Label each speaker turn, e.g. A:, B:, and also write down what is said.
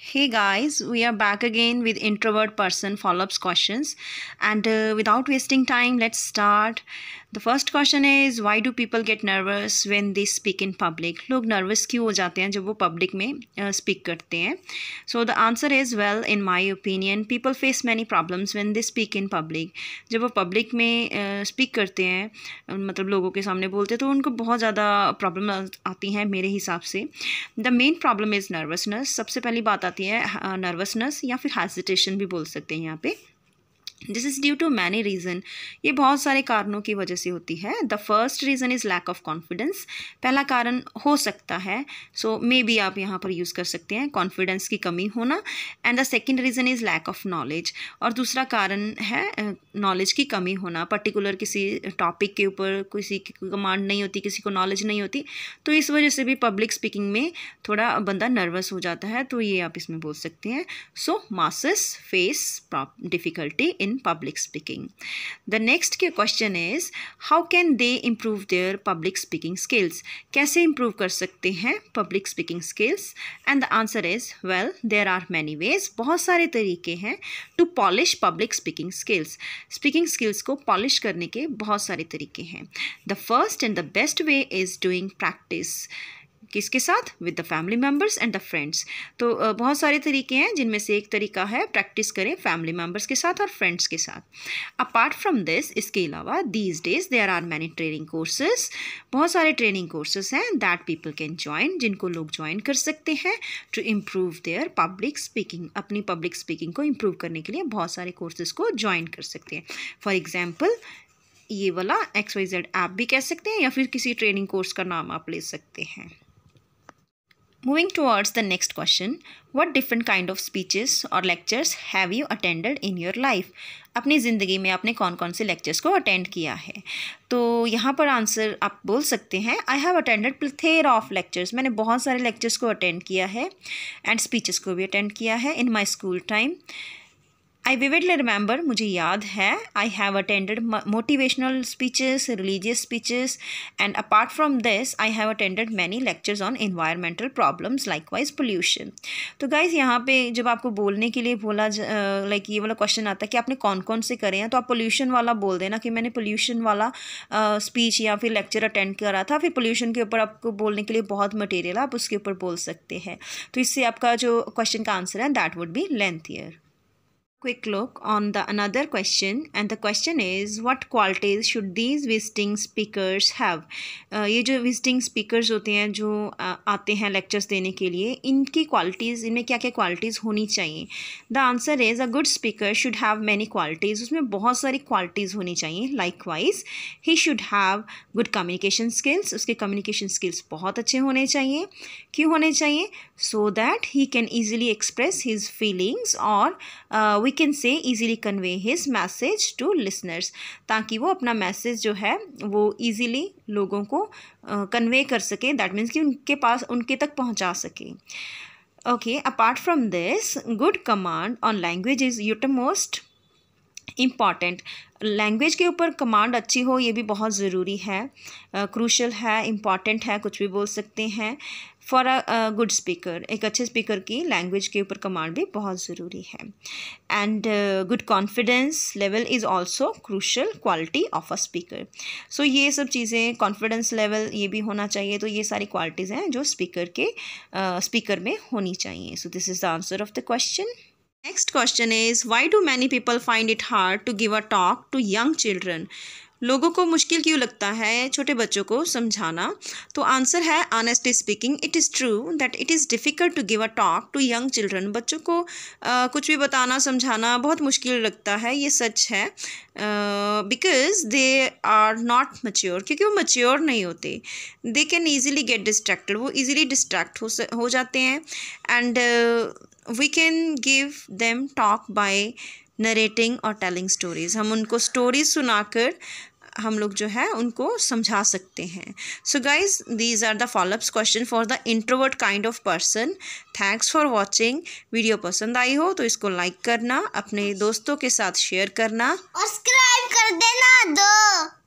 A: Hey guys, we are back again with introvert person follow-ups questions and uh, without wasting time, let's start. The first question is why do people get nervous when they speak in public? लोग nervous क्यों हो जाते हैं जब वो public में uh, speak करते हैं So the answer is well in my opinion people face many problems when they speak in public. जब वो public में uh, speak करते हैं मतलब लोगों के सामने बोलते हैं तो उनको बहुत ज़्यादा problem आती हैं मेरे हिसाब से The main problem is nervousness सबसे पहली बात आती है नर्वसनेस या फिर हेजिटेशन भी बोल सकते हैं यहाँ पे this is due to many reason ये बहुत सारे कारणों की वजह से होती है the first reason is lack of confidence पहला कारण हो सकता है सो मे बी आप यहाँ पर यूज़ कर सकते हैं कॉन्फिडेंस की कमी होना and the second reason is lack of knowledge और दूसरा कारण है नॉलेज की कमी होना पर्टिकुलर किसी टॉपिक के ऊपर किसी की कमांड नहीं होती किसी को नॉलेज नहीं होती तो इस वजह से भी पब्लिक स्पीकिंग में थोड़ा बंदा नर्वस हो जाता है तो ये आप इसमें बोल सकते हैं so masses face difficulty in in public speaking. The next question is how can they improve their public speaking skills? kaise improve kar sakte hain public speaking skills? And the answer is well there are many ways. bahut sare tarike hain to polish public speaking skills. Speaking skills ko polish karne ke bahut sare tarike hain The first and the best way is doing practice. किसके साथ with the family members and the friends तो बहुत सारे तरीके हैं जिनमें से एक तरीका है प्रैक्टिस करें फैमिली मेम्बर्स के साथ और फ्रेंड्स के साथ अपार्ट फ्रॉम दिस इसके अलावा these days there are many training courses बहुत सारे ट्रेनिंग कोर्सेज हैं दैट पीपल कैन ज्वाइन जिनको लोग ज्वाइन कर सकते हैं to improve their public speaking अपनी पब्लिक स्पीकिंग को इम्प्रूव करने के लिए बहुत सारे कोर्सेज को ज्वाइन कर सकते हैं फॉर एग्जाम्पल ये वाला एक्स वाई जेड ऐप भी कह सकते हैं या फिर किसी ट्रेनिंग कोर्स का नाम आप ले सकते हैं moving towards the next question what different kind of speeches or lectures have you attended in your life अपनी ज़िंदगी में आपने कौन कौन से लेक्चर्स को अटेंड किया है तो यहाँ पर आंसर आप बोल सकते हैं I have attended plethora of lectures मैंने बहुत सारे लेक्चर्स को अटेंड किया है एंड स्पीचेस को भी अटेंड किया है in my school time I vividly remember मुझे याद है I have attended motivational speeches religious speeches and apart from this I have attended many lectures on environmental problems likewise pollution तो guys यहाँ पे जब आपको बोलने के लिए बोला लाइक ये वाला क्वेश्चन आता है कि आपने कौन कौन से करे हैं तो आप पोल्यूशन वाला बोल देना कि मैंने पोल्यूशन वाला स्पीच या फिर लेक्चर अटेंड करा था फिर पोल्यूशन के ऊपर आपको बोलने के लिए बहुत मटेरियल आप उसके ऊपर बोल सकते हैं तो इससे आपका जो क्वेश्चन का आंसर है that would be lengthier quick look on the another question and the question is what qualities should these visiting speakers have uh, ये जो visiting speakers होते हैं जो uh, आते हैं lectures देने के लिए इनकी qualities इनमें क्या क्या qualities होनी चाहिए the answer is a good speaker should have many qualities उसमें बहुत सारी qualities होनी चाहिए likewise he should have good communication skills उसके communication skills बहुत अच्छे होने चाहिए क्यों होने चाहिए so that he can easily express his feelings or uh, we can say easily convey his message to listeners ताकि वो अपना मैसेज जो है वो ईजिली लोगों को कन्वे uh, कर सके दैट मीन्स कि उनके पास उनके तक पहुँचा सके okay apart from this good command on language is utmost important language के ऊपर कमांड अच्छी हो ये भी बहुत ज़रूरी है क्रूशल uh, है इम्पॉर्टेंट है कुछ भी बोल सकते हैं फॉर अ गुड स्पीकर एक अच्छे स्पीकर की लैंग्वेज के ऊपर कमांड भी बहुत ज़रूरी है and good confidence level is also crucial quality of a speaker so ये सब चीज़ें कॉन्फिडेंस लेवल ये भी होना चाहिए तो ये सारी क्वालिटीज़ हैं जो स्पीकर के स्पीकर uh, में होनी चाहिए so this is the answer of the question Next question is why do many people find it hard to give a talk to young children? लोगों को मुश्किल क्यों लगता है छोटे बच्चों को समझाना तो आंसर है honestly speaking it is true that it is difficult to give a talk to young children बच्चों को आ, कुछ भी बताना समझाना बहुत मुश्किल लगता है ये सच है because they are not mature क्योंकि वो मच्योर नहीं होते they can easily get distracted वो ईजिली डिस्ट्रैक्ट हो हो जाते हैं and we can give them talk by narrating और टेलिंग स्टोरीज़ हम उनको स्टोरीज सुनाकर हम लोग जो है उनको समझा सकते हैं so guys these are the followups question for the introvert kind of person thanks for watching video पसंद आई हो तो इसको लाइक करना अपने दोस्तों के साथ शेयर करना और सब्सक्राइब कर देना दो